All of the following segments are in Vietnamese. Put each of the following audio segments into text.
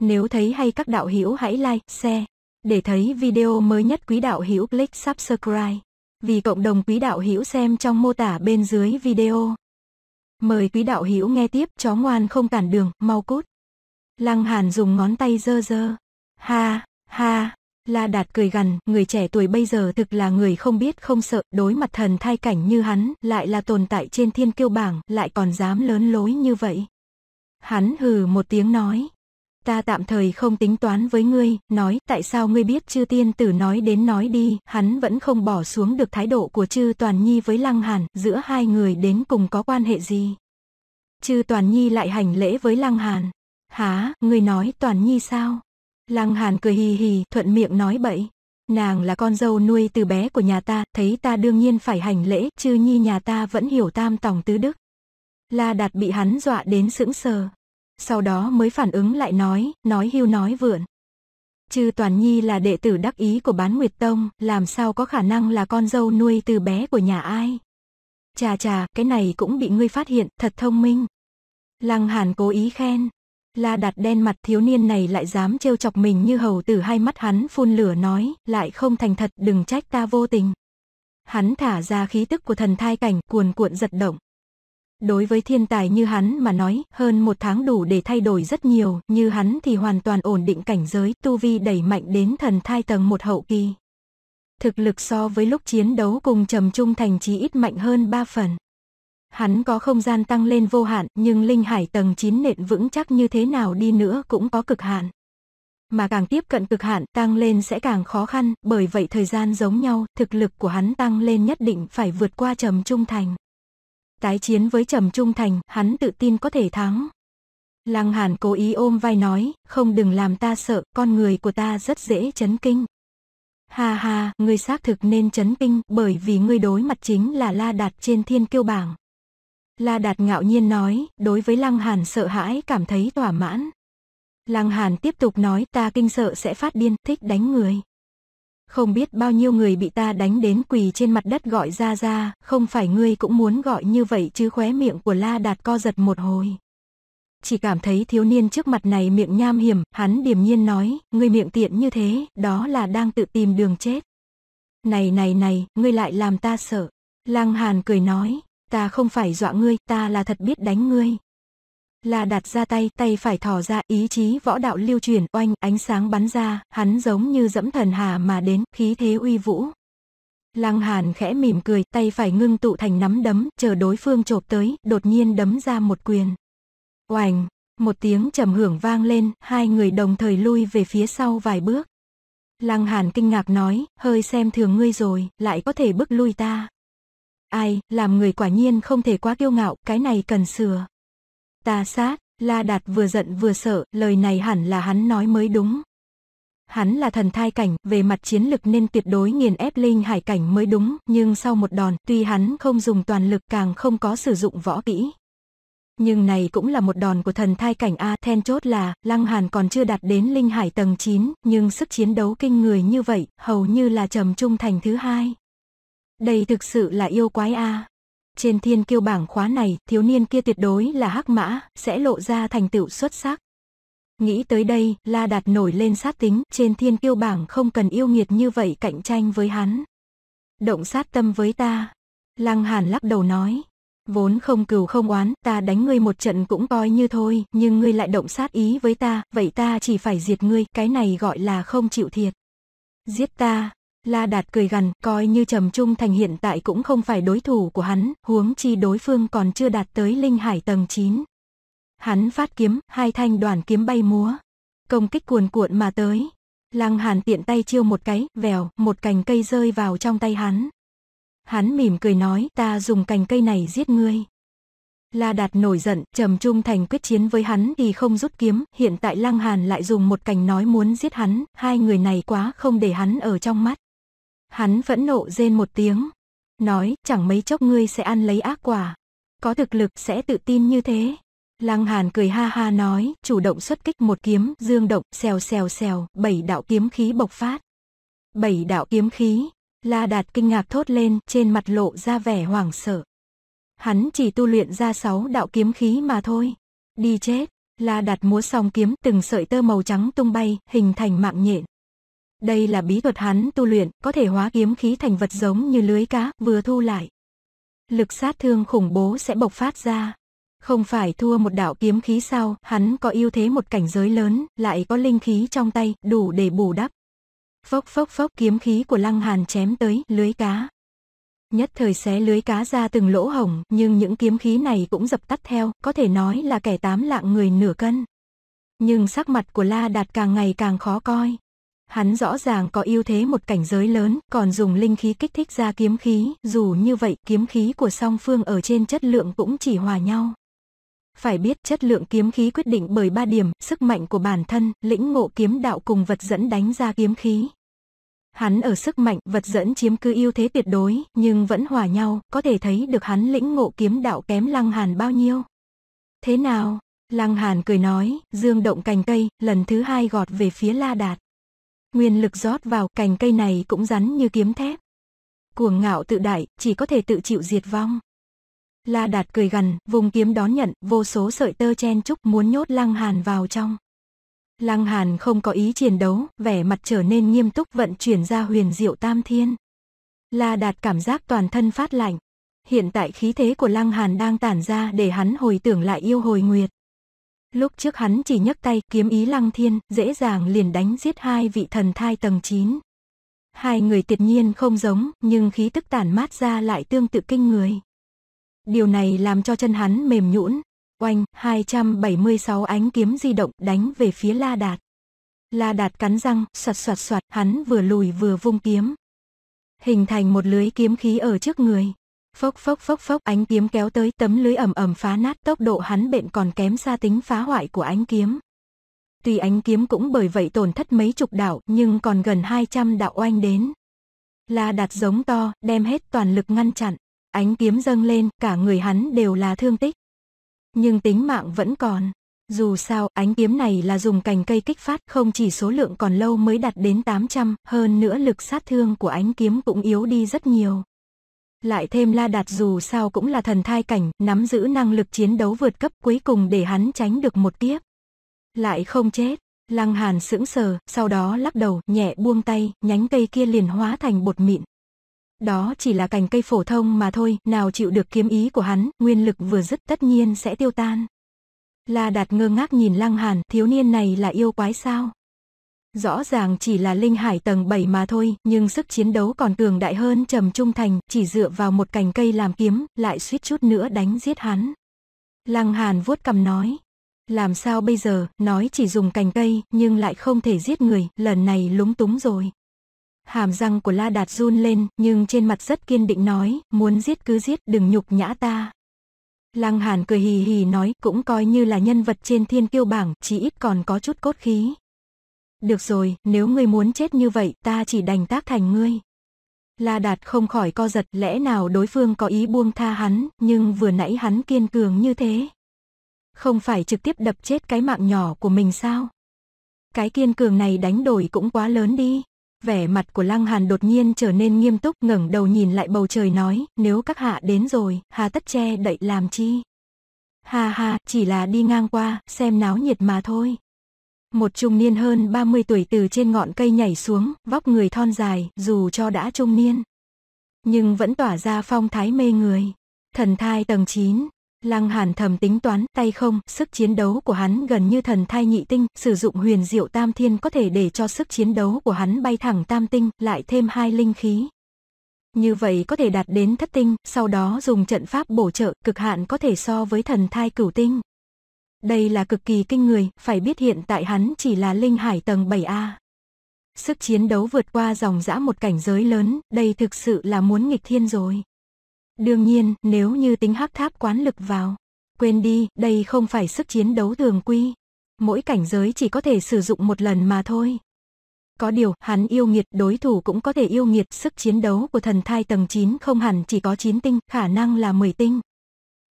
Nếu thấy hay các đạo hữu hãy like, share. Để thấy video mới nhất quý đạo hữu click subscribe. Vì cộng đồng quý đạo hữu xem trong mô tả bên dưới video. Mời quý đạo hữu nghe tiếp, chó ngoan không cản đường, mau cút. Lăng Hàn dùng ngón tay dơ dơ. Ha, ha, La Đạt cười gằn, người trẻ tuổi bây giờ thực là người không biết không sợ, đối mặt thần thai cảnh như hắn, lại là tồn tại trên thiên kiêu bảng, lại còn dám lớn lối như vậy. Hắn hừ một tiếng nói, ta tạm thời không tính toán với ngươi, nói, tại sao ngươi biết chư tiên tử nói đến nói đi, hắn vẫn không bỏ xuống được thái độ của chư Toàn Nhi với Lăng Hàn, giữa hai người đến cùng có quan hệ gì? Chư Toàn Nhi lại hành lễ với Lăng Hàn. Há, ngươi nói Toàn Nhi sao? Lăng Hàn cười hì hì, thuận miệng nói bậy. Nàng là con dâu nuôi từ bé của nhà ta, thấy ta đương nhiên phải hành lễ, chư nhi nhà ta vẫn hiểu tam tòng tứ đức. La Đạt bị hắn dọa đến sững sờ sau đó mới phản ứng lại nói, nói hưu nói vượn. Chư Toàn Nhi là đệ tử đắc ý của bán Nguyệt Tông, làm sao có khả năng là con dâu nuôi từ bé của nhà ai. Chà chà, cái này cũng bị ngươi phát hiện, thật thông minh. Lăng Hàn cố ý khen. La đặt đen mặt thiếu niên này lại dám trêu chọc mình như hầu tử hai mắt hắn phun lửa nói, lại không thành thật đừng trách ta vô tình. Hắn thả ra khí tức của thần thai cảnh cuồn cuộn giật động. Đối với thiên tài như hắn mà nói, hơn một tháng đủ để thay đổi rất nhiều, như hắn thì hoàn toàn ổn định cảnh giới, tu vi đẩy mạnh đến thần thai tầng một hậu kỳ. Thực lực so với lúc chiến đấu cùng trầm trung thành chí ít mạnh hơn 3 phần. Hắn có không gian tăng lên vô hạn, nhưng linh hải tầng 9 nện vững chắc như thế nào đi nữa cũng có cực hạn. Mà càng tiếp cận cực hạn, tăng lên sẽ càng khó khăn, bởi vậy thời gian giống nhau, thực lực của hắn tăng lên nhất định phải vượt qua trầm trung thành. Tái chiến với Trầm Trung Thành, hắn tự tin có thể thắng. Lăng Hàn cố ý ôm vai nói, không đừng làm ta sợ, con người của ta rất dễ chấn kinh. Ha ha, ngươi xác thực nên chấn kinh, bởi vì ngươi đối mặt chính là La Đạt trên thiên kiêu bảng. La Đạt ngạo nhiên nói, đối với Lăng Hàn sợ hãi cảm thấy thỏa mãn. Lăng Hàn tiếp tục nói ta kinh sợ sẽ phát điên, thích đánh người không biết bao nhiêu người bị ta đánh đến quỳ trên mặt đất gọi ra ra, không phải ngươi cũng muốn gọi như vậy chứ khóe miệng của La Đạt co giật một hồi. Chỉ cảm thấy thiếu niên trước mặt này miệng nham hiểm, hắn điềm nhiên nói, ngươi miệng tiện như thế, đó là đang tự tìm đường chết. Này này này, ngươi lại làm ta sợ. Lăng Hàn cười nói, ta không phải dọa ngươi, ta là thật biết đánh ngươi, là đặt ra tay, tay phải thò ra, ý chí võ đạo lưu truyền oanh, ánh sáng bắn ra, hắn giống như dẫm thần hà mà đến, khí thế uy vũ. Lăng Hàn khẽ mỉm cười, tay phải ngưng tụ thành nắm đấm, chờ đối phương chộp tới, đột nhiên đấm ra một quyền. Oành, một tiếng trầm hưởng vang lên, hai người đồng thời lui về phía sau vài bước. Lăng Hàn kinh ngạc nói, hơi xem thường ngươi rồi, lại có thể bước lui ta. Ai, làm người quả nhiên không thể quá kiêu ngạo, cái này cần sửa. Ta sát, La Đạt vừa giận vừa sợ, lời này hẳn là hắn nói mới đúng. Hắn là thần thai cảnh, về mặt chiến lực nên tuyệt đối nghiền ép linh hải cảnh mới đúng, nhưng sau một đòn, tuy hắn không dùng toàn lực càng không có sử dụng võ kỹ. Nhưng này cũng là một đòn của thần thai cảnh A, then chốt là, Lăng Hàn còn chưa đạt đến linh hải tầng 9, nhưng sức chiến đấu kinh người như vậy, hầu như là trầm trung thành thứ hai. Đây thực sự là yêu quái A. Trên thiên kiêu bảng khóa này, thiếu niên kia tuyệt đối là hắc mã, sẽ lộ ra thành tựu xuất sắc. Nghĩ tới đây, La Đạt nổi lên sát tính, trên thiên kiêu bảng không cần yêu nghiệt như vậy cạnh tranh với hắn. Động sát tâm với ta. Lăng Hàn lắc đầu nói. Vốn không cừu không oán, ta đánh ngươi một trận cũng coi như thôi, nhưng ngươi lại động sát ý với ta, vậy ta chỉ phải diệt ngươi, cái này gọi là không chịu thiệt. Giết ta, La Đạt cười gằn, coi như Trầm Trung Thành hiện tại cũng không phải đối thủ của hắn, huống chi đối phương còn chưa đạt tới linh hải tầng 9. Hắn phát kiếm, hai thanh đoàn kiếm bay múa, công kích cuồn cuộn mà tới. Lăng Hàn tiện tay chiêu một cái, vèo, một cành cây rơi vào trong tay hắn. Hắn mỉm cười nói, ta dùng cành cây này giết ngươi. La Đạt nổi giận, Trầm Trung Thành quyết chiến với hắn thì không rút kiếm, hiện tại Lăng Hàn lại dùng một cành nói muốn giết hắn, hai người này quá không để hắn ở trong mắt. Hắn vẫn nộ rên một tiếng, nói chẳng mấy chốc ngươi sẽ ăn lấy ác quả. Có thực lực sẽ tự tin như thế. Lăng Hàn cười ha ha nói, chủ động xuất kích một kiếm, dương động, xèo xèo xèo, bảy đạo kiếm khí bộc phát. Bảy đạo kiếm khí, La Đạt kinh ngạc thốt lên, trên mặt lộ ra vẻ hoảng sợ. Hắn chỉ tu luyện ra sáu đạo kiếm khí mà thôi. Đi chết, La Đạt múa song kiếm, từng sợi tơ màu trắng tung bay, hình thành mạng nhện. Đây là bí thuật hắn tu luyện, có thể hóa kiếm khí thành vật giống như lưới cá, vừa thu lại. Lực sát thương khủng bố sẽ bộc phát ra. Không phải thua một đạo kiếm khí sao hắn có ưu thế một cảnh giới lớn, lại có linh khí trong tay, đủ để bù đắp. Phốc phốc phốc kiếm khí của lăng hàn chém tới, lưới cá. Nhất thời xé lưới cá ra từng lỗ hổng, nhưng những kiếm khí này cũng dập tắt theo, có thể nói là kẻ tám lạng người nửa cân. Nhưng sắc mặt của La Đạt càng ngày càng khó coi. Hắn rõ ràng có ưu thế một cảnh giới lớn, còn dùng linh khí kích thích ra kiếm khí, dù như vậy kiếm khí của song phương ở trên chất lượng cũng chỉ hòa nhau. Phải biết chất lượng kiếm khí quyết định bởi ba điểm, sức mạnh của bản thân, lĩnh ngộ kiếm đạo cùng vật dẫn đánh ra kiếm khí. Hắn ở sức mạnh, vật dẫn chiếm cứ ưu thế tuyệt đối, nhưng vẫn hòa nhau, có thể thấy được hắn lĩnh ngộ kiếm đạo kém Lăng Hàn bao nhiêu. Thế nào? Lăng Hàn cười nói, dương động cành cây, lần thứ hai gọt về phía La Đạt. Nguyên lực rót vào cành cây này cũng rắn như kiếm thép. Cuồng ngạo tự đại, chỉ có thể tự chịu diệt vong. La Đạt cười gần vùng kiếm đón nhận, vô số sợi tơ chen chúc muốn nhốt Lăng Hàn vào trong. Lăng Hàn không có ý chiến đấu, vẻ mặt trở nên nghiêm túc vận chuyển ra huyền diệu tam thiên. La Đạt cảm giác toàn thân phát lạnh. Hiện tại khí thế của Lăng Hàn đang tản ra để hắn hồi tưởng lại yêu hồi nguyệt. Lúc trước hắn chỉ nhấc tay kiếm ý lăng thiên, dễ dàng liền đánh giết hai vị thần thai tầng 9. Hai người tuyệt nhiên không giống, nhưng khí tức tản mát ra lại tương tự kinh người. Điều này làm cho chân hắn mềm nhũn, oanh, 276 ánh kiếm di động đánh về phía La Đạt. La Đạt cắn răng, soạt soạt soạt, hắn vừa lùi vừa vung kiếm. Hình thành một lưới kiếm khí ở trước người, Phốc phốc phốc phốc ánh kiếm kéo tới tấm lưới ẩm ẩm phá nát tốc độ hắn bệnh còn kém xa tính phá hoại của ánh kiếm. Tuy ánh kiếm cũng bởi vậy tổn thất mấy chục đạo nhưng còn gần 200 đạo oanh đến. La đặt giống to, đem hết toàn lực ngăn chặn. Ánh kiếm dâng lên, cả người hắn đều là thương tích. Nhưng tính mạng vẫn còn. Dù sao, ánh kiếm này là dùng cành cây kích phát không chỉ số lượng còn lâu mới đạt đến 800, hơn nữa lực sát thương của ánh kiếm cũng yếu đi rất nhiều. Lại thêm La Đạt dù sao cũng là thần thai cảnh, nắm giữ năng lực chiến đấu vượt cấp cuối cùng để hắn tránh được một kiếp. Lại không chết, Lăng Hàn sững sờ, sau đó lắc đầu, nhẹ buông tay, nhánh cây kia liền hóa thành bột mịn. Đó chỉ là cành cây phổ thông mà thôi, nào chịu được kiếm ý của hắn, nguyên lực vừa dứt tất nhiên sẽ tiêu tan. La Đạt ngơ ngác nhìn Lăng Hàn, thiếu niên này là yêu quái sao? Rõ ràng chỉ là linh hải tầng 7 mà thôi, nhưng sức chiến đấu còn cường đại hơn Trầm Trung Thành, chỉ dựa vào một cành cây làm kiếm, lại suýt chút nữa đánh giết hắn. Lăng Hàn vuốt cầm nói, làm sao bây giờ, nói chỉ dùng cành cây, nhưng lại không thể giết người, lần này lúng túng rồi. Hàm răng của La Đạt run lên, nhưng trên mặt rất kiên định nói, muốn giết cứ giết, đừng nhục nhã ta. Lăng Hàn cười hì hì nói, cũng coi như là nhân vật trên thiên kiêu bảng, chỉ ít còn có chút cốt khí, được rồi, nếu ngươi muốn chết như vậy, ta chỉ đành tác thành ngươi. La Đạt không khỏi co giật lẽ nào đối phương có ý buông tha hắn, nhưng vừa nãy hắn kiên cường như thế. Không phải trực tiếp đập chết cái mạng nhỏ của mình sao? Cái kiên cường này đánh đổi cũng quá lớn đi. Vẻ mặt của Lăng Hàn đột nhiên trở nên nghiêm túc ngẩng đầu nhìn lại bầu trời nói, nếu các hạ đến rồi, hà tất che đậy làm chi? Ha ha, chỉ là đi ngang qua, xem náo nhiệt mà thôi. Một trung niên hơn 30 tuổi từ trên ngọn cây nhảy xuống, vóc người thon dài, dù cho đã trung niên. Nhưng vẫn tỏa ra phong thái mê người. Thần thai tầng 9, Lăng Hàn thầm tính toán, tay không, sức chiến đấu của hắn gần như thần thai nhị tinh, sử dụng huyền diệu tam thiên có thể để cho sức chiến đấu của hắn bay thẳng tam tinh, lại thêm hai linh khí. Như vậy có thể đạt đến thất tinh, sau đó dùng trận pháp bổ trợ, cực hạn có thể so với thần thai cửu tinh. Đây là cực kỳ kinh người, phải biết hiện tại hắn chỉ là linh hải tầng 7A. Sức chiến đấu vượt qua dòng dã một cảnh giới lớn, đây thực sự là muốn nghịch thiên rồi. Đương nhiên, nếu như tính hắc tháp quán lực vào, quên đi, đây không phải sức chiến đấu thường quy. Mỗi cảnh giới chỉ có thể sử dụng một lần mà thôi. Có điều, hắn yêu nghiệt, đối thủ cũng có thể yêu nghiệt, sức chiến đấu của thần thai tầng 9 không hẳn chỉ có 9 tinh, khả năng là 10 tinh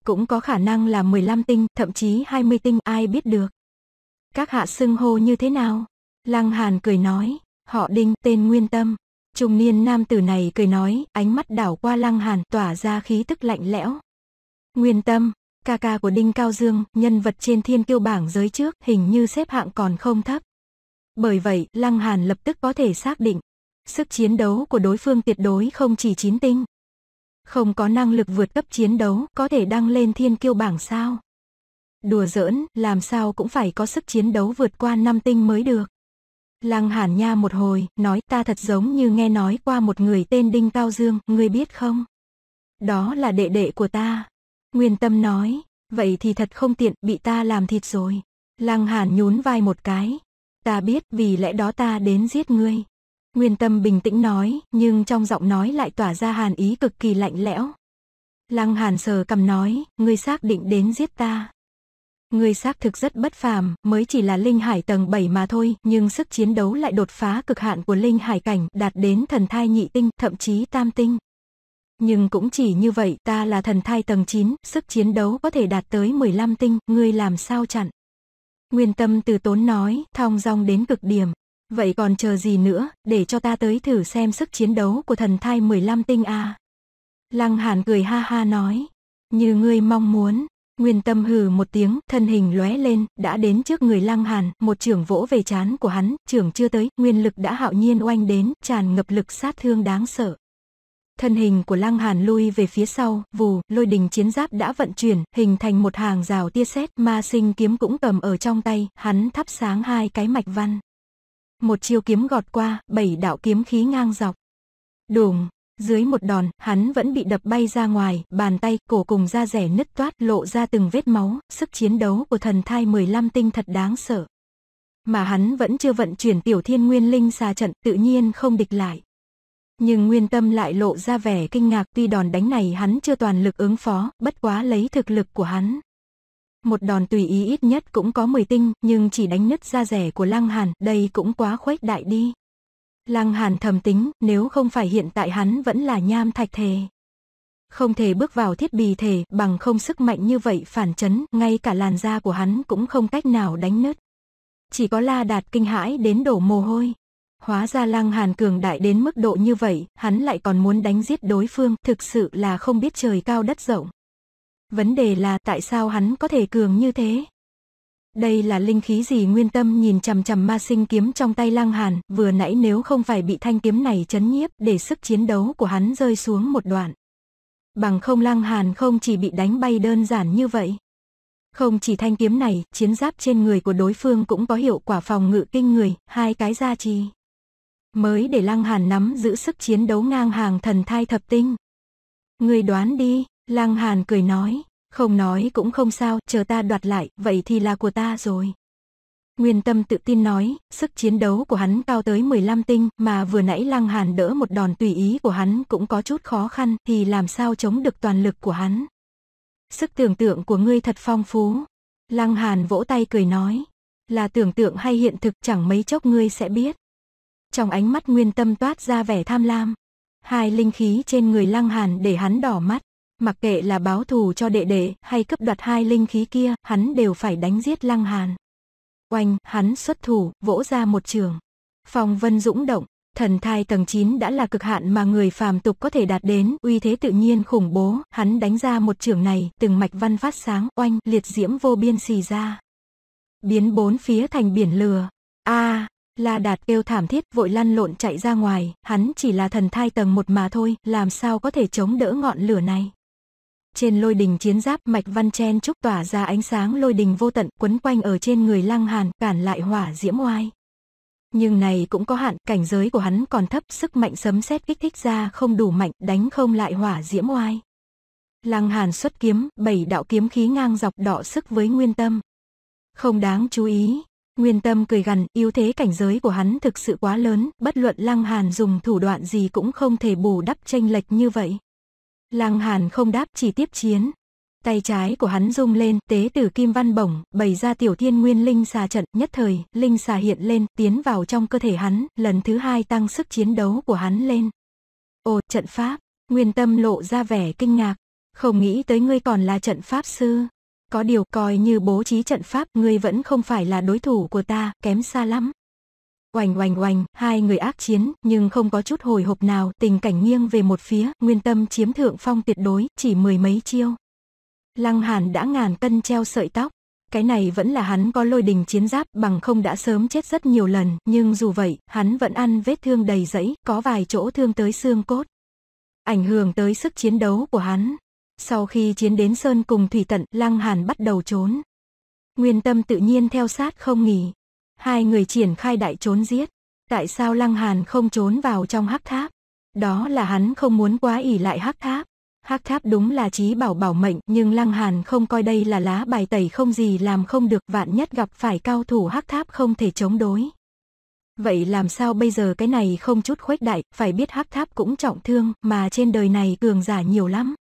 cũng có khả năng là 15 tinh, thậm chí 20 tinh, ai biết được. Các hạ xưng hô như thế nào? Lăng Hàn cười nói, họ đinh tên Nguyên Tâm. Trung niên nam tử này cười nói, ánh mắt đảo qua Lăng Hàn tỏa ra khí tức lạnh lẽo. Nguyên Tâm, ca ca của Đinh Cao Dương, nhân vật trên thiên kiêu bảng giới trước, hình như xếp hạng còn không thấp. Bởi vậy, Lăng Hàn lập tức có thể xác định, sức chiến đấu của đối phương tuyệt đối không chỉ chín tinh, không có năng lực vượt cấp chiến đấu, có thể đăng lên thiên kiêu bảng sao? Đùa giỡn, làm sao cũng phải có sức chiến đấu vượt qua năm tinh mới được. Lăng Hàn Nha một hồi, nói ta thật giống như nghe nói qua một người tên Đinh Cao Dương, ngươi biết không? Đó là đệ đệ của ta. Nguyên Tâm nói, vậy thì thật không tiện, bị ta làm thịt rồi. Lăng Hàn nhún vai một cái. Ta biết vì lẽ đó ta đến giết ngươi. Nguyên Tâm bình tĩnh nói, nhưng trong giọng nói lại tỏa ra hàn ý cực kỳ lạnh lẽo. Lăng Hàn sờ cầm nói, ngươi xác định đến giết ta. Ngươi xác thực rất bất phàm, mới chỉ là linh hải tầng 7 mà thôi, nhưng sức chiến đấu lại đột phá cực hạn của linh hải cảnh, đạt đến thần thai nhị tinh, thậm chí tam tinh. Nhưng cũng chỉ như vậy, ta là thần thai tầng 9, sức chiến đấu có thể đạt tới 15 tinh, ngươi làm sao chặn? Nguyên tâm từ tốn nói, thong dong đến cực điểm. Vậy còn chờ gì nữa, để cho ta tới thử xem sức chiến đấu của thần thai 15 tinh a. À. Lăng Hàn cười ha ha nói, như ngươi mong muốn. Nguyên Tâm hừ một tiếng, thân hình lóe lên, đã đến trước người Lăng Hàn, một trưởng vỗ về chán của hắn, trưởng chưa tới, nguyên lực đã hạo nhiên oanh đến, tràn ngập lực sát thương đáng sợ. Thân hình của Lăng Hàn lui về phía sau, vù, lôi đình chiến giáp đã vận chuyển, hình thành một hàng rào tia sét, ma sinh kiếm cũng cầm ở trong tay, hắn thắp sáng hai cái mạch văn một chiêu kiếm gọt qua, bảy đạo kiếm khí ngang dọc. Đùng, dưới một đòn, hắn vẫn bị đập bay ra ngoài, bàn tay, cổ cùng da rẻ nứt toát, lộ ra từng vết máu, sức chiến đấu của thần thai 15 tinh thật đáng sợ. Mà hắn vẫn chưa vận chuyển tiểu thiên nguyên linh xa trận, tự nhiên không địch lại. Nhưng nguyên tâm lại lộ ra vẻ kinh ngạc tuy đòn đánh này hắn chưa toàn lực ứng phó, bất quá lấy thực lực của hắn, một đòn tùy ý ít nhất cũng có 10 tinh, nhưng chỉ đánh nứt da rẻ của Lăng Hàn, đây cũng quá khuếch đại đi. Lăng Hàn thầm tính, nếu không phải hiện tại hắn vẫn là nham thạch thề Không thể bước vào thiết bì thể bằng không sức mạnh như vậy phản chấn, ngay cả làn da của hắn cũng không cách nào đánh nứt. Chỉ có la đạt kinh hãi đến đổ mồ hôi. Hóa ra lăng hàn cường đại đến mức độ như vậy, hắn lại còn muốn đánh giết đối phương, thực sự là không biết trời cao đất rộng. Vấn đề là tại sao hắn có thể cường như thế? Đây là linh khí gì nguyên tâm nhìn chằm chằm ma sinh kiếm trong tay lang hàn, vừa nãy nếu không phải bị thanh kiếm này chấn nhiếp để sức chiến đấu của hắn rơi xuống một đoạn. Bằng không lang hàn không chỉ bị đánh bay đơn giản như vậy. Không chỉ thanh kiếm này, chiến giáp trên người của đối phương cũng có hiệu quả phòng ngự kinh người, hai cái gia chi Mới để lang hàn nắm giữ sức chiến đấu ngang hàng thần thai thập tinh. Người đoán đi, Lăng Hàn cười nói, không nói cũng không sao, chờ ta đoạt lại, vậy thì là của ta rồi. Nguyên Tâm tự tin nói, sức chiến đấu của hắn cao tới 15 tinh, mà vừa nãy Lăng Hàn đỡ một đòn tùy ý của hắn cũng có chút khó khăn, thì làm sao chống được toàn lực của hắn. Sức tưởng tượng của ngươi thật phong phú. Lăng Hàn vỗ tay cười nói, là tưởng tượng hay hiện thực chẳng mấy chốc ngươi sẽ biết. Trong ánh mắt Nguyên Tâm toát ra vẻ tham lam. Hai linh khí trên người Lăng Hàn để hắn đỏ mắt mặc kệ là báo thù cho đệ đệ hay cấp đoạt hai linh khí kia, hắn đều phải đánh giết Lăng Hàn. Oanh, hắn xuất thủ, vỗ ra một trường. Phong vân dũng động, thần thai tầng 9 đã là cực hạn mà người phàm tục có thể đạt đến, uy thế tự nhiên khủng bố, hắn đánh ra một trường này, từng mạch văn phát sáng, oanh, liệt diễm vô biên xì ra. Biến bốn phía thành biển lửa. A, à, La Đạt kêu thảm thiết vội lăn lộn chạy ra ngoài, hắn chỉ là thần thai tầng một mà thôi, làm sao có thể chống đỡ ngọn lửa này trên lôi đình chiến giáp mạch văn chen trúc tỏa ra ánh sáng lôi đình vô tận quấn quanh ở trên người lăng hàn cản lại hỏa diễm oai. Nhưng này cũng có hạn, cảnh giới của hắn còn thấp, sức mạnh sấm sét kích thích ra không đủ mạnh, đánh không lại hỏa diễm oai. Lăng Hàn xuất kiếm, bảy đạo kiếm khí ngang dọc đọ sức với Nguyên Tâm. Không đáng chú ý, Nguyên Tâm cười gằn, yếu thế cảnh giới của hắn thực sự quá lớn, bất luận Lăng Hàn dùng thủ đoạn gì cũng không thể bù đắp chênh lệch như vậy. Lăng Hàn không đáp chỉ tiếp chiến. Tay trái của hắn rung lên, tế tử kim văn bổng, bày ra tiểu thiên nguyên linh xà trận, nhất thời, linh xà hiện lên, tiến vào trong cơ thể hắn, lần thứ hai tăng sức chiến đấu của hắn lên. Ồ, trận pháp, nguyên tâm lộ ra vẻ kinh ngạc, không nghĩ tới ngươi còn là trận pháp sư. Có điều coi như bố trí trận pháp, ngươi vẫn không phải là đối thủ của ta, kém xa lắm. Oành oành oành, hai người ác chiến, nhưng không có chút hồi hộp nào, tình cảnh nghiêng về một phía, nguyên tâm chiếm thượng phong tuyệt đối, chỉ mười mấy chiêu. Lăng Hàn đã ngàn cân treo sợi tóc. Cái này vẫn là hắn có lôi đình chiến giáp bằng không đã sớm chết rất nhiều lần, nhưng dù vậy, hắn vẫn ăn vết thương đầy rẫy, có vài chỗ thương tới xương cốt. Ảnh hưởng tới sức chiến đấu của hắn. Sau khi chiến đến Sơn cùng Thủy Tận, Lăng Hàn bắt đầu trốn. Nguyên tâm tự nhiên theo sát không nghỉ. Hai người triển khai đại trốn giết. Tại sao Lăng Hàn không trốn vào trong hắc tháp? Đó là hắn không muốn quá ỉ lại hắc tháp. Hắc tháp đúng là trí bảo bảo mệnh nhưng Lăng Hàn không coi đây là lá bài tẩy không gì làm không được vạn nhất gặp phải cao thủ hắc tháp không thể chống đối. Vậy làm sao bây giờ cái này không chút khuếch đại, phải biết hắc tháp cũng trọng thương mà trên đời này cường giả nhiều lắm.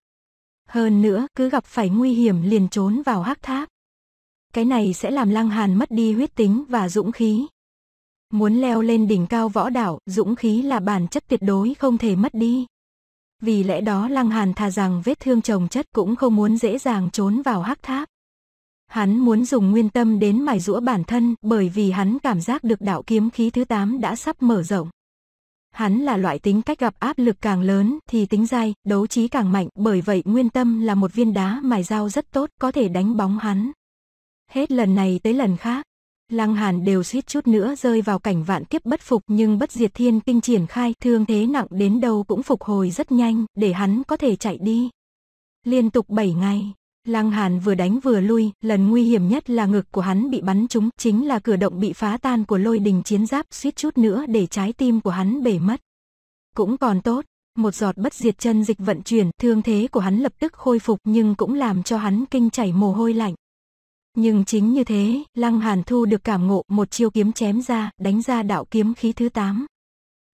Hơn nữa, cứ gặp phải nguy hiểm liền trốn vào hắc tháp cái này sẽ làm Lăng Hàn mất đi huyết tính và dũng khí. Muốn leo lên đỉnh cao võ đạo, dũng khí là bản chất tuyệt đối không thể mất đi. Vì lẽ đó Lăng Hàn thà rằng vết thương chồng chất cũng không muốn dễ dàng trốn vào hắc tháp. Hắn muốn dùng nguyên tâm đến mài rũa bản thân bởi vì hắn cảm giác được đạo kiếm khí thứ 8 đã sắp mở rộng. Hắn là loại tính cách gặp áp lực càng lớn thì tính dai, đấu trí càng mạnh, bởi vậy nguyên tâm là một viên đá mài dao rất tốt, có thể đánh bóng hắn. Hết lần này tới lần khác, Lăng Hàn đều suýt chút nữa rơi vào cảnh vạn kiếp bất phục nhưng bất diệt thiên kinh triển khai thương thế nặng đến đâu cũng phục hồi rất nhanh để hắn có thể chạy đi. Liên tục 7 ngày, Lăng Hàn vừa đánh vừa lui, lần nguy hiểm nhất là ngực của hắn bị bắn trúng, chính là cửa động bị phá tan của lôi đình chiến giáp suýt chút nữa để trái tim của hắn bể mất. Cũng còn tốt, một giọt bất diệt chân dịch vận chuyển, thương thế của hắn lập tức khôi phục nhưng cũng làm cho hắn kinh chảy mồ hôi lạnh. Nhưng chính như thế, Lăng Hàn thu được cảm ngộ một chiêu kiếm chém ra, đánh ra đạo kiếm khí thứ 8.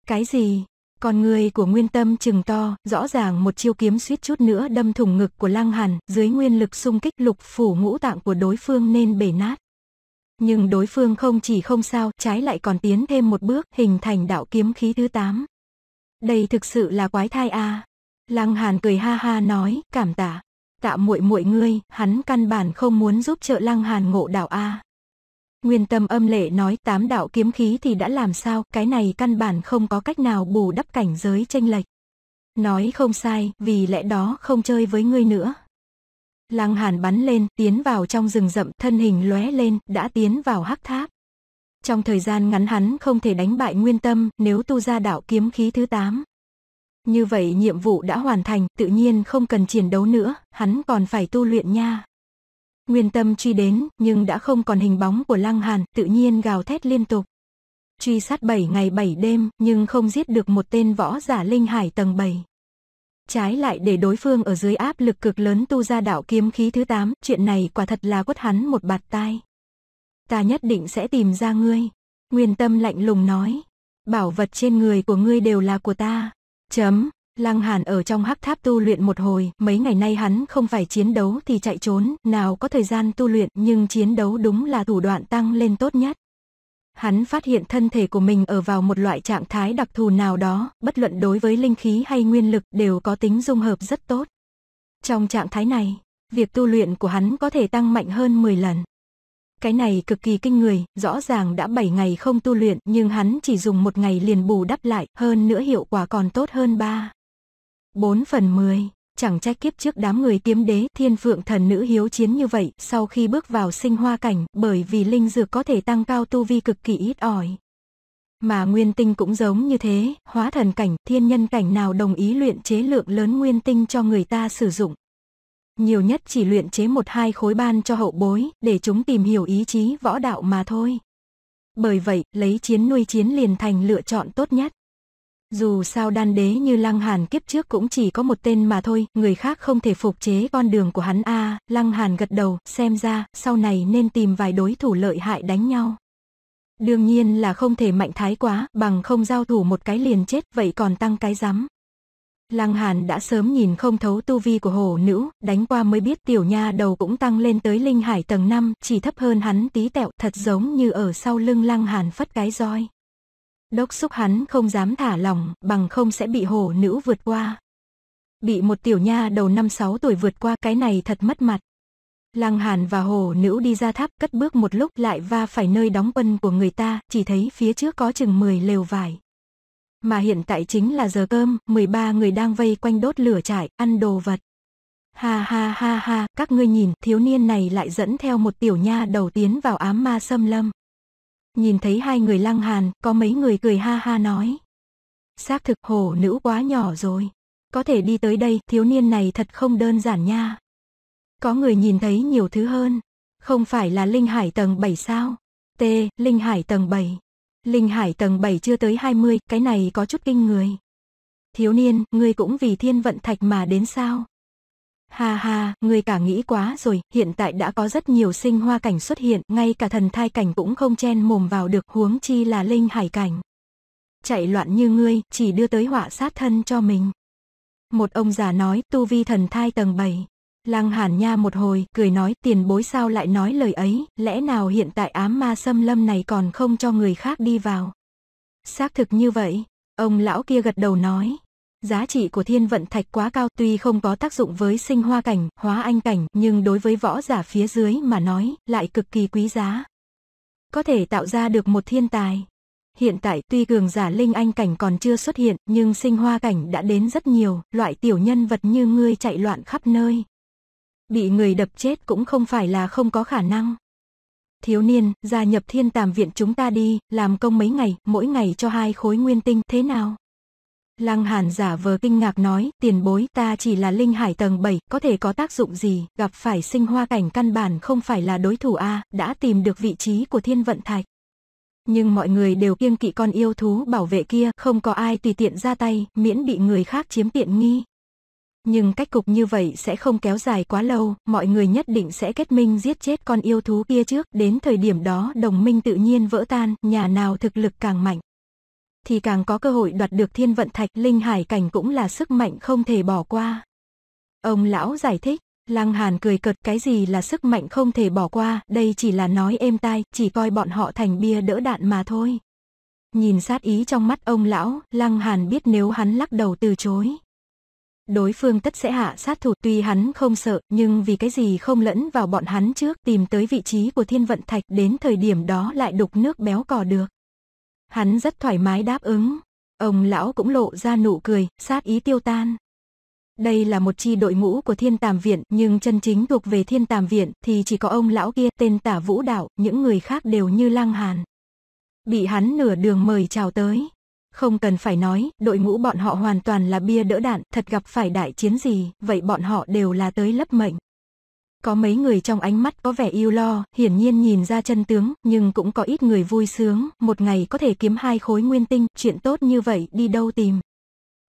Cái gì? Con người của nguyên tâm chừng to, rõ ràng một chiêu kiếm suýt chút nữa đâm thủng ngực của Lăng Hàn, dưới nguyên lực xung kích lục phủ ngũ tạng của đối phương nên bể nát. Nhưng đối phương không chỉ không sao, trái lại còn tiến thêm một bước, hình thành đạo kiếm khí thứ 8. Đây thực sự là quái thai a. À. Lăng Hàn cười ha ha nói, cảm tạ tạ muội muội ngươi, hắn căn bản không muốn giúp trợ lăng hàn ngộ đạo A. Nguyên tâm âm lệ nói tám đạo kiếm khí thì đã làm sao, cái này căn bản không có cách nào bù đắp cảnh giới tranh lệch. Nói không sai, vì lẽ đó không chơi với ngươi nữa. Lăng hàn bắn lên, tiến vào trong rừng rậm, thân hình lóe lên, đã tiến vào hắc tháp. Trong thời gian ngắn hắn không thể đánh bại nguyên tâm, nếu tu ra đạo kiếm khí thứ tám như vậy nhiệm vụ đã hoàn thành, tự nhiên không cần chiến đấu nữa, hắn còn phải tu luyện nha. Nguyên tâm truy đến, nhưng đã không còn hình bóng của Lăng Hàn, tự nhiên gào thét liên tục. Truy sát 7 ngày 7 đêm, nhưng không giết được một tên võ giả linh hải tầng 7. Trái lại để đối phương ở dưới áp lực cực lớn tu ra đạo kiếm khí thứ 8, chuyện này quả thật là quất hắn một bạt tai. Ta nhất định sẽ tìm ra ngươi. Nguyên tâm lạnh lùng nói. Bảo vật trên người của ngươi đều là của ta. Chấm. Lăng Hàn ở trong hắc tháp tu luyện một hồi, mấy ngày nay hắn không phải chiến đấu thì chạy trốn, nào có thời gian tu luyện, nhưng chiến đấu đúng là thủ đoạn tăng lên tốt nhất. Hắn phát hiện thân thể của mình ở vào một loại trạng thái đặc thù nào đó, bất luận đối với linh khí hay nguyên lực đều có tính dung hợp rất tốt. Trong trạng thái này, việc tu luyện của hắn có thể tăng mạnh hơn 10 lần. Cái này cực kỳ kinh người, rõ ràng đã 7 ngày không tu luyện nhưng hắn chỉ dùng một ngày liền bù đắp lại, hơn nữa hiệu quả còn tốt hơn 3. 4 phần 10 Chẳng trách kiếp trước đám người kiếm đế thiên phượng thần nữ hiếu chiến như vậy sau khi bước vào sinh hoa cảnh bởi vì linh dược có thể tăng cao tu vi cực kỳ ít ỏi. Mà nguyên tinh cũng giống như thế, hóa thần cảnh, thiên nhân cảnh nào đồng ý luyện chế lượng lớn nguyên tinh cho người ta sử dụng nhiều nhất chỉ luyện chế một hai khối ban cho hậu bối, để chúng tìm hiểu ý chí võ đạo mà thôi. Bởi vậy, lấy chiến nuôi chiến liền thành lựa chọn tốt nhất. Dù sao đan đế như Lăng Hàn kiếp trước cũng chỉ có một tên mà thôi, người khác không thể phục chế con đường của hắn a. À, Lăng Hàn gật đầu, xem ra, sau này nên tìm vài đối thủ lợi hại đánh nhau. Đương nhiên là không thể mạnh thái quá, bằng không giao thủ một cái liền chết, vậy còn tăng cái rắm. Lăng Hàn đã sớm nhìn không thấu tu vi của Hồ nữ, đánh qua mới biết tiểu nha đầu cũng tăng lên tới linh hải tầng 5, chỉ thấp hơn hắn tí tẹo, thật giống như ở sau lưng Lăng Hàn phất cái roi. Đốc xúc hắn không dám thả lỏng, bằng không sẽ bị Hồ nữ vượt qua. Bị một tiểu nha đầu năm sáu tuổi vượt qua cái này thật mất mặt. Lăng Hàn và Hồ nữ đi ra tháp cất bước một lúc lại va phải nơi đóng quân của người ta, chỉ thấy phía trước có chừng 10 lều vải. Mà hiện tại chính là giờ cơm, 13 người đang vây quanh đốt lửa trại ăn đồ vật. Ha ha ha ha, các ngươi nhìn, thiếu niên này lại dẫn theo một tiểu nha đầu tiến vào ám ma xâm lâm. Nhìn thấy hai người lăng hàn, có mấy người cười ha ha nói. Xác thực hổ nữ quá nhỏ rồi. Có thể đi tới đây, thiếu niên này thật không đơn giản nha. Có người nhìn thấy nhiều thứ hơn. Không phải là linh hải tầng 7 sao? T, linh hải tầng 7. Linh hải tầng 7 chưa tới 20, cái này có chút kinh người. Thiếu niên, ngươi cũng vì thiên vận thạch mà đến sao? Ha ha, ngươi cả nghĩ quá rồi, hiện tại đã có rất nhiều sinh hoa cảnh xuất hiện, ngay cả thần thai cảnh cũng không chen mồm vào được huống chi là linh hải cảnh. Chạy loạn như ngươi, chỉ đưa tới họa sát thân cho mình. Một ông già nói, tu vi thần thai tầng 7. Lăng Hàn Nha một hồi, cười nói tiền bối sao lại nói lời ấy, lẽ nào hiện tại ám ma xâm lâm này còn không cho người khác đi vào. Xác thực như vậy, ông lão kia gật đầu nói. Giá trị của thiên vận thạch quá cao tuy không có tác dụng với sinh hoa cảnh, hóa anh cảnh, nhưng đối với võ giả phía dưới mà nói, lại cực kỳ quý giá. Có thể tạo ra được một thiên tài. Hiện tại tuy cường giả linh anh cảnh còn chưa xuất hiện, nhưng sinh hoa cảnh đã đến rất nhiều, loại tiểu nhân vật như ngươi chạy loạn khắp nơi, bị người đập chết cũng không phải là không có khả năng. Thiếu niên, gia nhập thiên tàm viện chúng ta đi, làm công mấy ngày, mỗi ngày cho hai khối nguyên tinh, thế nào? Lăng Hàn giả vờ kinh ngạc nói, tiền bối ta chỉ là linh hải tầng 7, có thể có tác dụng gì, gặp phải sinh hoa cảnh căn bản không phải là đối thủ A, đã tìm được vị trí của thiên vận thạch. Nhưng mọi người đều kiêng kỵ con yêu thú bảo vệ kia, không có ai tùy tiện ra tay, miễn bị người khác chiếm tiện nghi. Nhưng cách cục như vậy sẽ không kéo dài quá lâu, mọi người nhất định sẽ kết minh giết chết con yêu thú kia trước, đến thời điểm đó đồng minh tự nhiên vỡ tan, nhà nào thực lực càng mạnh thì càng có cơ hội đoạt được thiên vận thạch, linh hải cảnh cũng là sức mạnh không thể bỏ qua. Ông lão giải thích, Lăng Hàn cười cợt cái gì là sức mạnh không thể bỏ qua, đây chỉ là nói êm tai, chỉ coi bọn họ thành bia đỡ đạn mà thôi. Nhìn sát ý trong mắt ông lão, Lăng Hàn biết nếu hắn lắc đầu từ chối, đối phương tất sẽ hạ sát thủ. Tuy hắn không sợ, nhưng vì cái gì không lẫn vào bọn hắn trước tìm tới vị trí của thiên vận thạch đến thời điểm đó lại đục nước béo cò được. Hắn rất thoải mái đáp ứng. Ông lão cũng lộ ra nụ cười, sát ý tiêu tan. Đây là một chi đội ngũ của thiên tàm viện, nhưng chân chính thuộc về thiên tàm viện thì chỉ có ông lão kia tên tả vũ đạo, những người khác đều như lang hàn. Bị hắn nửa đường mời chào tới, không cần phải nói, đội ngũ bọn họ hoàn toàn là bia đỡ đạn, thật gặp phải đại chiến gì, vậy bọn họ đều là tới lấp mệnh. Có mấy người trong ánh mắt có vẻ yêu lo, hiển nhiên nhìn ra chân tướng, nhưng cũng có ít người vui sướng, một ngày có thể kiếm hai khối nguyên tinh, chuyện tốt như vậy đi đâu tìm.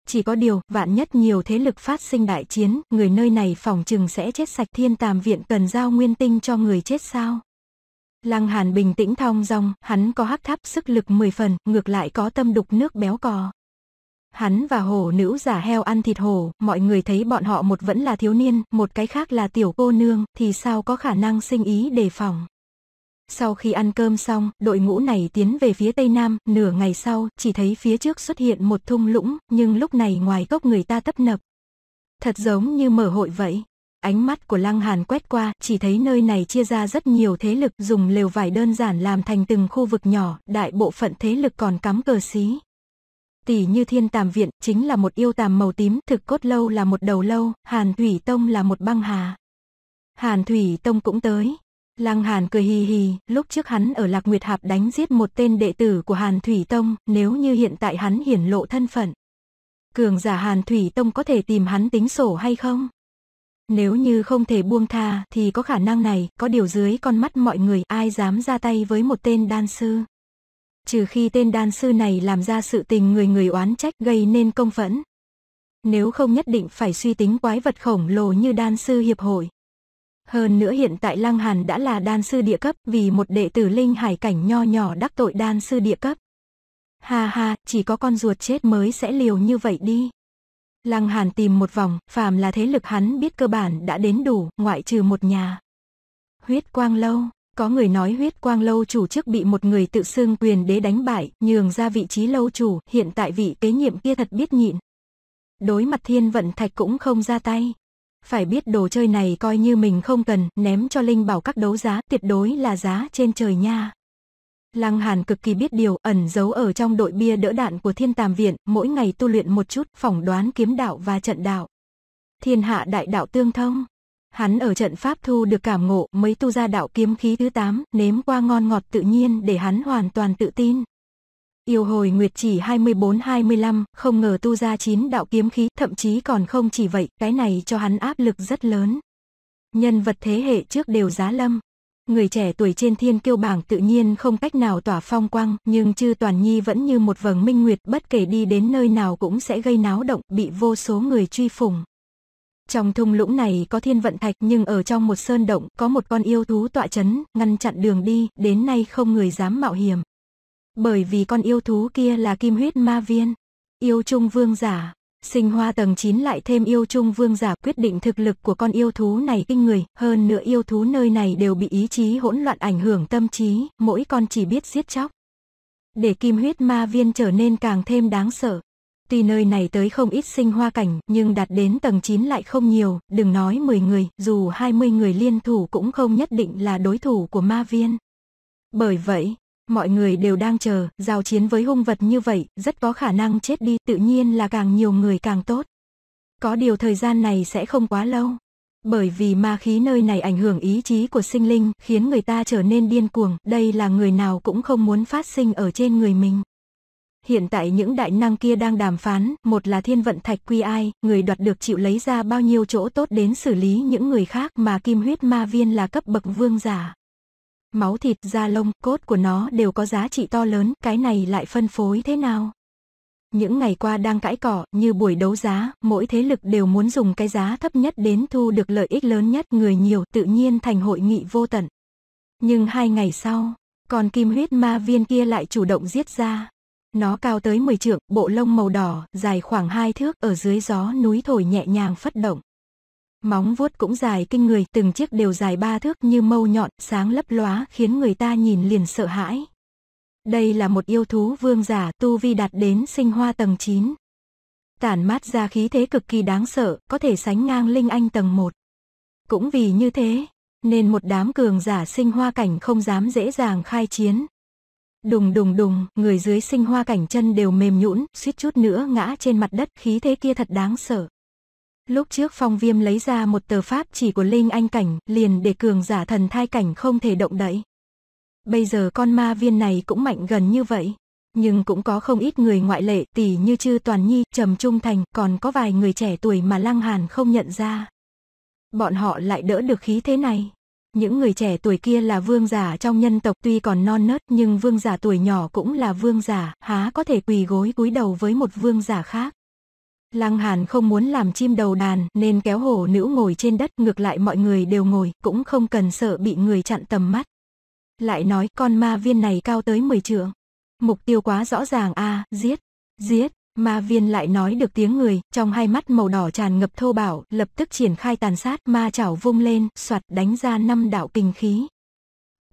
Chỉ có điều, vạn nhất nhiều thế lực phát sinh đại chiến, người nơi này phòng trừng sẽ chết sạch thiên tàm viện cần giao nguyên tinh cho người chết sao. Lăng Hàn bình tĩnh thong dong, hắn có hắc tháp sức lực 10 phần, ngược lại có tâm đục nước béo cò. Hắn và hổ nữ giả heo ăn thịt hổ, mọi người thấy bọn họ một vẫn là thiếu niên, một cái khác là tiểu cô nương, thì sao có khả năng sinh ý đề phòng. Sau khi ăn cơm xong, đội ngũ này tiến về phía tây nam, nửa ngày sau, chỉ thấy phía trước xuất hiện một thung lũng, nhưng lúc này ngoài cốc người ta tấp nập. Thật giống như mở hội vậy. Ánh mắt của Lăng Hàn quét qua, chỉ thấy nơi này chia ra rất nhiều thế lực dùng lều vải đơn giản làm thành từng khu vực nhỏ, đại bộ phận thế lực còn cắm cờ xí. Tỷ như thiên tàm viện, chính là một yêu tàm màu tím, thực cốt lâu là một đầu lâu, Hàn Thủy Tông là một băng hà. Hàn Thủy Tông cũng tới. Lăng Hàn cười hì hì, lúc trước hắn ở Lạc Nguyệt Hạp đánh giết một tên đệ tử của Hàn Thủy Tông, nếu như hiện tại hắn hiển lộ thân phận. Cường giả Hàn Thủy Tông có thể tìm hắn tính sổ hay không? Nếu như không thể buông tha thì có khả năng này, có điều dưới con mắt mọi người ai dám ra tay với một tên đan sư. Trừ khi tên đan sư này làm ra sự tình người người oán trách gây nên công phẫn. Nếu không nhất định phải suy tính quái vật khổng lồ như đan sư hiệp hội. Hơn nữa hiện tại Lăng Hàn đã là đan sư địa cấp vì một đệ tử linh hải cảnh nho nhỏ đắc tội đan sư địa cấp. Ha ha, chỉ có con ruột chết mới sẽ liều như vậy đi. Lăng Hàn tìm một vòng, phàm là thế lực hắn biết cơ bản đã đến đủ, ngoại trừ một nhà. Huyết Quang Lâu, có người nói Huyết Quang Lâu chủ trước bị một người tự xưng quyền đế đánh bại, nhường ra vị trí lâu chủ, hiện tại vị kế nhiệm kia thật biết nhịn. Đối mặt thiên vận thạch cũng không ra tay. Phải biết đồ chơi này coi như mình không cần, ném cho Linh bảo các đấu giá, tuyệt đối là giá trên trời nha. Lăng Hàn cực kỳ biết điều, ẩn giấu ở trong đội bia đỡ đạn của thiên tàm viện, mỗi ngày tu luyện một chút, phỏng đoán kiếm đạo và trận đạo. Thiên hạ đại đạo tương thông. Hắn ở trận Pháp thu được cảm ngộ, mấy tu ra đạo kiếm khí thứ 8, nếm qua ngon ngọt tự nhiên để hắn hoàn toàn tự tin. Yêu hồi nguyệt chỉ 24-25, không ngờ tu ra 9 đạo kiếm khí, thậm chí còn không chỉ vậy, cái này cho hắn áp lực rất lớn. Nhân vật thế hệ trước đều giá lâm, Người trẻ tuổi trên thiên kiêu bảng tự nhiên không cách nào tỏa phong quang, nhưng chư Toàn Nhi vẫn như một vầng minh nguyệt bất kể đi đến nơi nào cũng sẽ gây náo động, bị vô số người truy phùng. Trong thung lũng này có thiên vận thạch nhưng ở trong một sơn động có một con yêu thú tọa chấn, ngăn chặn đường đi, đến nay không người dám mạo hiểm. Bởi vì con yêu thú kia là kim huyết ma viên, yêu trung vương giả, Sinh hoa tầng 9 lại thêm yêu trung vương giả quyết định thực lực của con yêu thú này kinh người, hơn nữa yêu thú nơi này đều bị ý chí hỗn loạn ảnh hưởng tâm trí, mỗi con chỉ biết giết chóc. Để kim huyết ma viên trở nên càng thêm đáng sợ. Tuy nơi này tới không ít sinh hoa cảnh, nhưng đạt đến tầng 9 lại không nhiều, đừng nói 10 người, dù 20 người liên thủ cũng không nhất định là đối thủ của ma viên. Bởi vậy, mọi người đều đang chờ, giao chiến với hung vật như vậy, rất có khả năng chết đi, tự nhiên là càng nhiều người càng tốt. Có điều thời gian này sẽ không quá lâu. Bởi vì ma khí nơi này ảnh hưởng ý chí của sinh linh, khiến người ta trở nên điên cuồng, đây là người nào cũng không muốn phát sinh ở trên người mình. Hiện tại những đại năng kia đang đàm phán, một là thiên vận thạch quy ai, người đoạt được chịu lấy ra bao nhiêu chỗ tốt đến xử lý những người khác mà kim huyết ma viên là cấp bậc vương giả máu thịt da lông, cốt của nó đều có giá trị to lớn, cái này lại phân phối thế nào? Những ngày qua đang cãi cọ như buổi đấu giá, mỗi thế lực đều muốn dùng cái giá thấp nhất đến thu được lợi ích lớn nhất người nhiều tự nhiên thành hội nghị vô tận. Nhưng hai ngày sau, còn kim huyết ma viên kia lại chủ động giết ra. Nó cao tới 10 trượng, bộ lông màu đỏ, dài khoảng 2 thước, ở dưới gió núi thổi nhẹ nhàng phất động móng vuốt cũng dài kinh người, từng chiếc đều dài ba thước như mâu nhọn, sáng lấp lóa khiến người ta nhìn liền sợ hãi. Đây là một yêu thú vương giả tu vi đạt đến sinh hoa tầng 9. Tản mát ra khí thế cực kỳ đáng sợ, có thể sánh ngang linh anh tầng 1. Cũng vì như thế, nên một đám cường giả sinh hoa cảnh không dám dễ dàng khai chiến. Đùng đùng đùng, người dưới sinh hoa cảnh chân đều mềm nhũn, suýt chút nữa ngã trên mặt đất, khí thế kia thật đáng sợ. Lúc trước phong viêm lấy ra một tờ pháp chỉ của Linh Anh Cảnh, liền để cường giả thần thai cảnh không thể động đậy. Bây giờ con ma viên này cũng mạnh gần như vậy. Nhưng cũng có không ít người ngoại lệ tỷ như Chư Toàn Nhi, Trầm Trung Thành, còn có vài người trẻ tuổi mà Lăng Hàn không nhận ra. Bọn họ lại đỡ được khí thế này. Những người trẻ tuổi kia là vương giả trong nhân tộc tuy còn non nớt nhưng vương giả tuổi nhỏ cũng là vương giả, há có thể quỳ gối cúi đầu với một vương giả khác. Lăng Hàn không muốn làm chim đầu đàn nên kéo hổ nữ ngồi trên đất ngược lại mọi người đều ngồi, cũng không cần sợ bị người chặn tầm mắt. Lại nói con ma viên này cao tới 10 trượng. Mục tiêu quá rõ ràng a giết, giết, ma viên lại nói được tiếng người, trong hai mắt màu đỏ tràn ngập thô bảo, lập tức triển khai tàn sát, ma chảo vung lên, soạt đánh ra năm đạo kinh khí.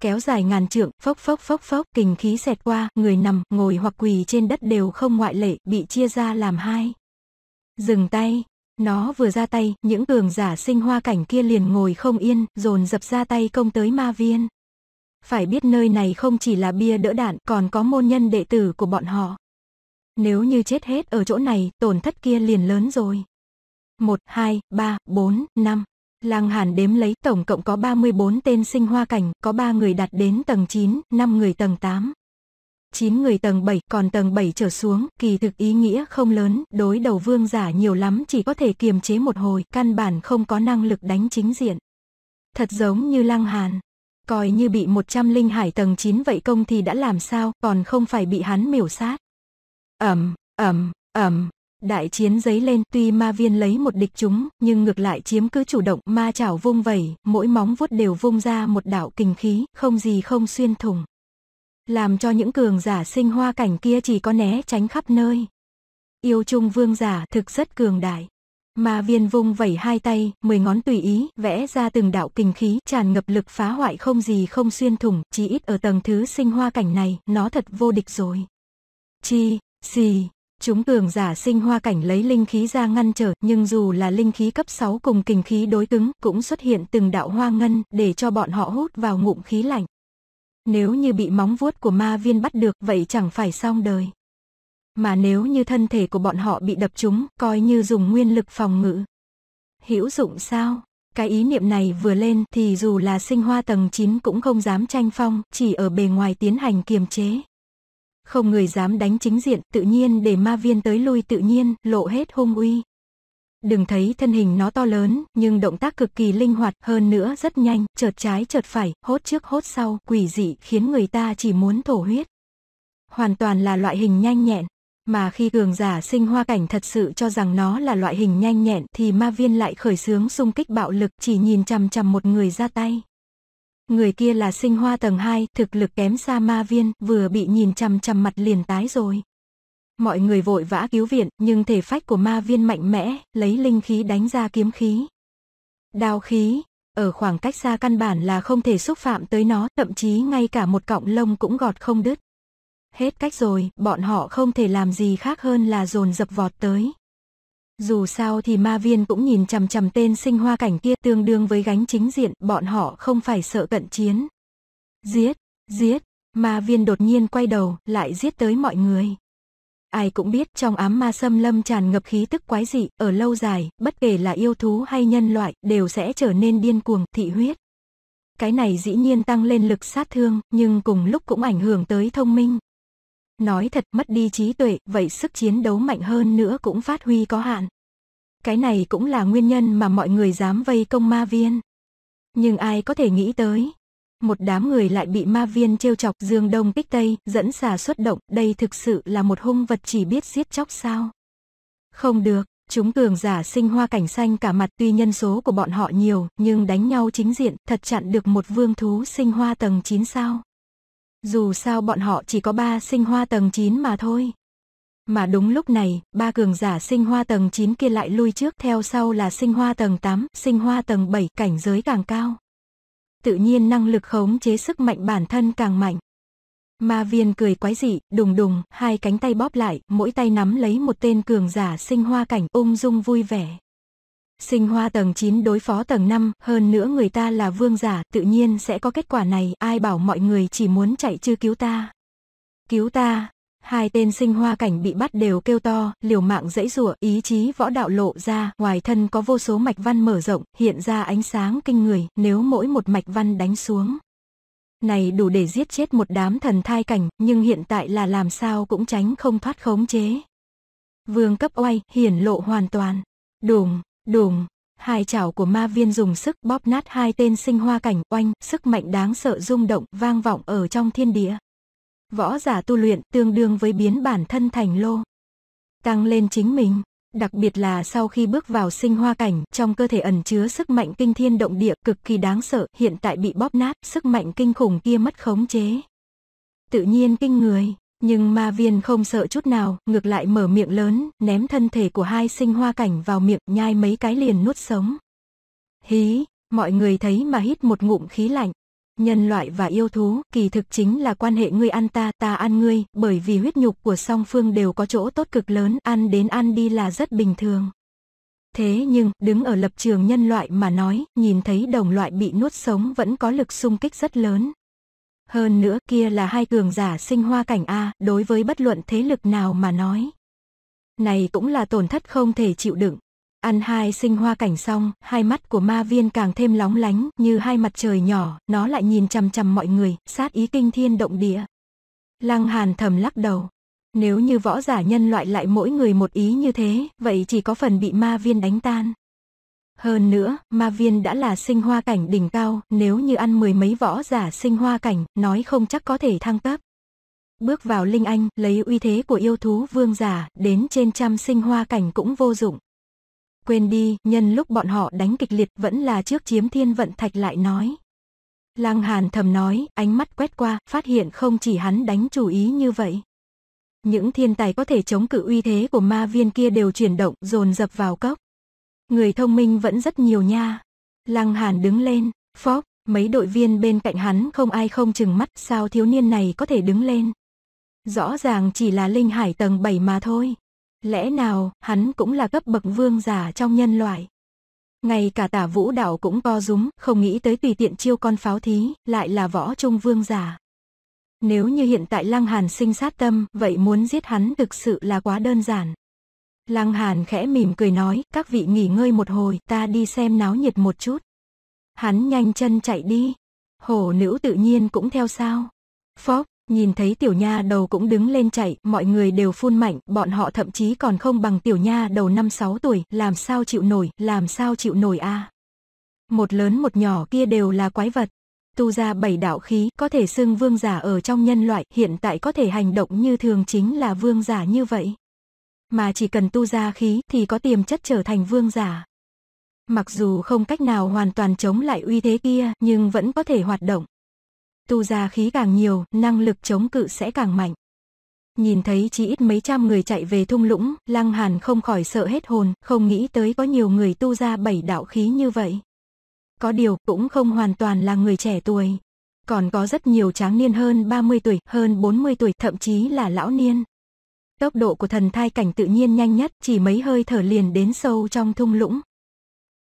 Kéo dài ngàn trượng, phốc phốc phốc phốc, kinh khí xẹt qua, người nằm, ngồi hoặc quỳ trên đất đều không ngoại lệ, bị chia ra làm hai dừng tay. Nó vừa ra tay, những cường giả sinh hoa cảnh kia liền ngồi không yên, dồn dập ra tay công tới ma viên. Phải biết nơi này không chỉ là bia đỡ đạn, còn có môn nhân đệ tử của bọn họ. Nếu như chết hết ở chỗ này, tổn thất kia liền lớn rồi. một, hai, ba, bốn, năm, Lăng Hàn đếm lấy tổng cộng có 34 tên sinh hoa cảnh, có 3 người đạt đến tầng 9, 5 người tầng 8. 9 người tầng 7, còn tầng 7 trở xuống, kỳ thực ý nghĩa không lớn, đối đầu vương giả nhiều lắm chỉ có thể kiềm chế một hồi, căn bản không có năng lực đánh chính diện. Thật giống như lăng hàn, coi như bị 100 linh hải tầng 9 vậy công thì đã làm sao, còn không phải bị hắn miểu sát. Ẩm, Ẩm, Ẩm, đại chiến giấy lên tuy ma viên lấy một địch chúng, nhưng ngược lại chiếm cứ chủ động, ma chảo vung vẩy, mỗi móng vuốt đều vung ra một đạo kình khí, không gì không xuyên thủng làm cho những cường giả sinh hoa cảnh kia chỉ có né tránh khắp nơi. Yêu trung vương giả thực rất cường đại. Mà viên vung vẩy hai tay, mười ngón tùy ý, vẽ ra từng đạo kinh khí tràn ngập lực phá hoại không gì không xuyên thủng, chỉ ít ở tầng thứ sinh hoa cảnh này, nó thật vô địch rồi. Chi, xì, chúng cường giả sinh hoa cảnh lấy linh khí ra ngăn trở, nhưng dù là linh khí cấp 6 cùng kinh khí đối cứng, cũng xuất hiện từng đạo hoa ngân, để cho bọn họ hút vào ngụm khí lạnh. Nếu như bị móng vuốt của ma viên bắt được vậy chẳng phải xong đời. Mà nếu như thân thể của bọn họ bị đập trúng, coi như dùng nguyên lực phòng ngự. Hữu dụng sao? Cái ý niệm này vừa lên thì dù là sinh hoa tầng 9 cũng không dám tranh phong, chỉ ở bề ngoài tiến hành kiềm chế. Không người dám đánh chính diện, tự nhiên để ma viên tới lui tự nhiên, lộ hết hung uy. Đừng thấy thân hình nó to lớn, nhưng động tác cực kỳ linh hoạt, hơn nữa rất nhanh, chợt trái chợt phải, hốt trước hốt sau, quỷ dị khiến người ta chỉ muốn thổ huyết. Hoàn toàn là loại hình nhanh nhẹn, mà khi cường giả sinh hoa cảnh thật sự cho rằng nó là loại hình nhanh nhẹn thì ma viên lại khởi xướng xung kích bạo lực chỉ nhìn chằm chằm một người ra tay. Người kia là sinh hoa tầng 2, thực lực kém xa ma viên, vừa bị nhìn chằm chằm mặt liền tái rồi. Mọi người vội vã cứu viện, nhưng thể phách của ma viên mạnh mẽ, lấy linh khí đánh ra kiếm khí. Đao khí, ở khoảng cách xa căn bản là không thể xúc phạm tới nó, thậm chí ngay cả một cọng lông cũng gọt không đứt. Hết cách rồi, bọn họ không thể làm gì khác hơn là dồn dập vọt tới. Dù sao thì ma viên cũng nhìn chằm chằm tên sinh hoa cảnh kia tương đương với gánh chính diện, bọn họ không phải sợ cận chiến. Giết, giết, ma viên đột nhiên quay đầu, lại giết tới mọi người. Ai cũng biết trong ám ma xâm lâm tràn ngập khí tức quái dị, ở lâu dài, bất kể là yêu thú hay nhân loại, đều sẽ trở nên điên cuồng, thị huyết. Cái này dĩ nhiên tăng lên lực sát thương, nhưng cùng lúc cũng ảnh hưởng tới thông minh. Nói thật mất đi trí tuệ, vậy sức chiến đấu mạnh hơn nữa cũng phát huy có hạn. Cái này cũng là nguyên nhân mà mọi người dám vây công ma viên. Nhưng ai có thể nghĩ tới, một đám người lại bị ma viên trêu chọc dương đông kích tây, dẫn xà xuất động, đây thực sự là một hung vật chỉ biết giết chóc sao. Không được, chúng cường giả sinh hoa cảnh xanh cả mặt tuy nhân số của bọn họ nhiều, nhưng đánh nhau chính diện, thật chặn được một vương thú sinh hoa tầng 9 sao. Dù sao bọn họ chỉ có ba sinh hoa tầng 9 mà thôi. Mà đúng lúc này, ba cường giả sinh hoa tầng 9 kia lại lui trước theo sau là sinh hoa tầng 8, sinh hoa tầng 7 cảnh giới càng cao tự nhiên năng lực khống chế sức mạnh bản thân càng mạnh. Ma viên cười quái dị, đùng đùng, hai cánh tay bóp lại, mỗi tay nắm lấy một tên cường giả sinh hoa cảnh ung dung vui vẻ. Sinh hoa tầng 9 đối phó tầng 5, hơn nữa người ta là vương giả, tự nhiên sẽ có kết quả này, ai bảo mọi người chỉ muốn chạy chứ cứu ta. Cứu ta, Hai tên sinh hoa cảnh bị bắt đều kêu to, liều mạng dãy rủa ý chí võ đạo lộ ra, ngoài thân có vô số mạch văn mở rộng, hiện ra ánh sáng kinh người, nếu mỗi một mạch văn đánh xuống. Này đủ để giết chết một đám thần thai cảnh, nhưng hiện tại là làm sao cũng tránh không thoát khống chế. Vương cấp oai, hiển lộ hoàn toàn. Đùng, đùng, hai chảo của ma viên dùng sức bóp nát hai tên sinh hoa cảnh oanh, sức mạnh đáng sợ rung động, vang vọng ở trong thiên địa. Võ giả tu luyện tương đương với biến bản thân thành lô. Tăng lên chính mình, đặc biệt là sau khi bước vào sinh hoa cảnh, trong cơ thể ẩn chứa sức mạnh kinh thiên động địa cực kỳ đáng sợ, hiện tại bị bóp nát, sức mạnh kinh khủng kia mất khống chế. Tự nhiên kinh người, nhưng ma viên không sợ chút nào, ngược lại mở miệng lớn, ném thân thể của hai sinh hoa cảnh vào miệng, nhai mấy cái liền nuốt sống. Hí, mọi người thấy mà hít một ngụm khí lạnh nhân loại và yêu thú kỳ thực chính là quan hệ ngươi ăn ta, ta ăn ngươi, bởi vì huyết nhục của song phương đều có chỗ tốt cực lớn, ăn đến ăn đi là rất bình thường. Thế nhưng, đứng ở lập trường nhân loại mà nói, nhìn thấy đồng loại bị nuốt sống vẫn có lực xung kích rất lớn. Hơn nữa kia là hai cường giả sinh hoa cảnh A, đối với bất luận thế lực nào mà nói. Này cũng là tổn thất không thể chịu đựng, Ăn hai sinh hoa cảnh xong, hai mắt của ma viên càng thêm lóng lánh, như hai mặt trời nhỏ, nó lại nhìn chằm chằm mọi người, sát ý kinh thiên động địa. Lăng Hàn thầm lắc đầu. Nếu như võ giả nhân loại lại mỗi người một ý như thế, vậy chỉ có phần bị ma viên đánh tan. Hơn nữa, ma viên đã là sinh hoa cảnh đỉnh cao, nếu như ăn mười mấy võ giả sinh hoa cảnh, nói không chắc có thể thăng cấp. Bước vào linh anh, lấy uy thế của yêu thú vương giả, đến trên trăm sinh hoa cảnh cũng vô dụng. Quên đi, nhân lúc bọn họ đánh kịch liệt vẫn là trước chiếm thiên vận thạch lại nói. Lăng Hàn thầm nói, ánh mắt quét qua, phát hiện không chỉ hắn đánh chủ ý như vậy. Những thiên tài có thể chống cự uy thế của ma viên kia đều chuyển động, dồn dập vào cốc. Người thông minh vẫn rất nhiều nha. Lăng Hàn đứng lên, phóp, mấy đội viên bên cạnh hắn không ai không chừng mắt sao thiếu niên này có thể đứng lên. Rõ ràng chỉ là linh hải tầng 7 mà thôi. Lẽ nào, hắn cũng là cấp bậc vương giả trong nhân loại. Ngay cả tả vũ đạo cũng co rúm, không nghĩ tới tùy tiện chiêu con pháo thí, lại là võ trung vương giả. Nếu như hiện tại Lăng Hàn sinh sát tâm, vậy muốn giết hắn thực sự là quá đơn giản. Lăng Hàn khẽ mỉm cười nói, các vị nghỉ ngơi một hồi, ta đi xem náo nhiệt một chút. Hắn nhanh chân chạy đi. hồ nữ tự nhiên cũng theo sao. Phóc, Nhìn thấy tiểu nha đầu cũng đứng lên chạy, mọi người đều phun mạnh, bọn họ thậm chí còn không bằng tiểu nha đầu năm sáu tuổi, làm sao chịu nổi, làm sao chịu nổi a. À? Một lớn một nhỏ kia đều là quái vật. Tu ra bảy đạo khí, có thể xưng vương giả ở trong nhân loại, hiện tại có thể hành động như thường chính là vương giả như vậy. Mà chỉ cần tu ra khí thì có tiềm chất trở thành vương giả. Mặc dù không cách nào hoàn toàn chống lại uy thế kia, nhưng vẫn có thể hoạt động. Tu ra khí càng nhiều, năng lực chống cự sẽ càng mạnh. Nhìn thấy chỉ ít mấy trăm người chạy về thung lũng, Lăng Hàn không khỏi sợ hết hồn, không nghĩ tới có nhiều người tu ra bảy đạo khí như vậy. Có điều cũng không hoàn toàn là người trẻ tuổi. Còn có rất nhiều tráng niên hơn 30 tuổi, hơn 40 tuổi, thậm chí là lão niên. Tốc độ của thần thai cảnh tự nhiên nhanh nhất, chỉ mấy hơi thở liền đến sâu trong thung lũng.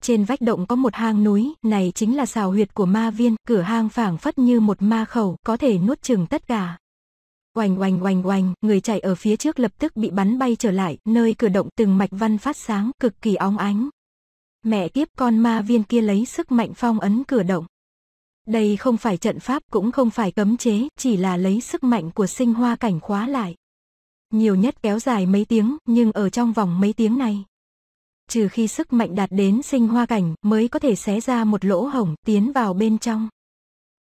Trên vách động có một hang núi, này chính là xào huyệt của ma viên, cửa hang phảng phất như một ma khẩu, có thể nuốt chừng tất cả. Oành oành oành oành, người chạy ở phía trước lập tức bị bắn bay trở lại, nơi cửa động từng mạch văn phát sáng, cực kỳ óng ánh. Mẹ kiếp con ma viên kia lấy sức mạnh phong ấn cửa động. Đây không phải trận pháp cũng không phải cấm chế, chỉ là lấy sức mạnh của sinh hoa cảnh khóa lại. Nhiều nhất kéo dài mấy tiếng, nhưng ở trong vòng mấy tiếng này trừ khi sức mạnh đạt đến sinh hoa cảnh mới có thể xé ra một lỗ hổng tiến vào bên trong.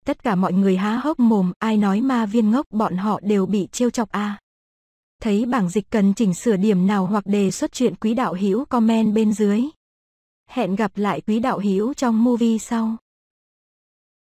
Tất cả mọi người há hốc mồm, ai nói ma viên ngốc bọn họ đều bị trêu chọc a. À. Thấy bảng dịch cần chỉnh sửa điểm nào hoặc đề xuất chuyện quý đạo hữu comment bên dưới. Hẹn gặp lại quý đạo hữu trong movie sau.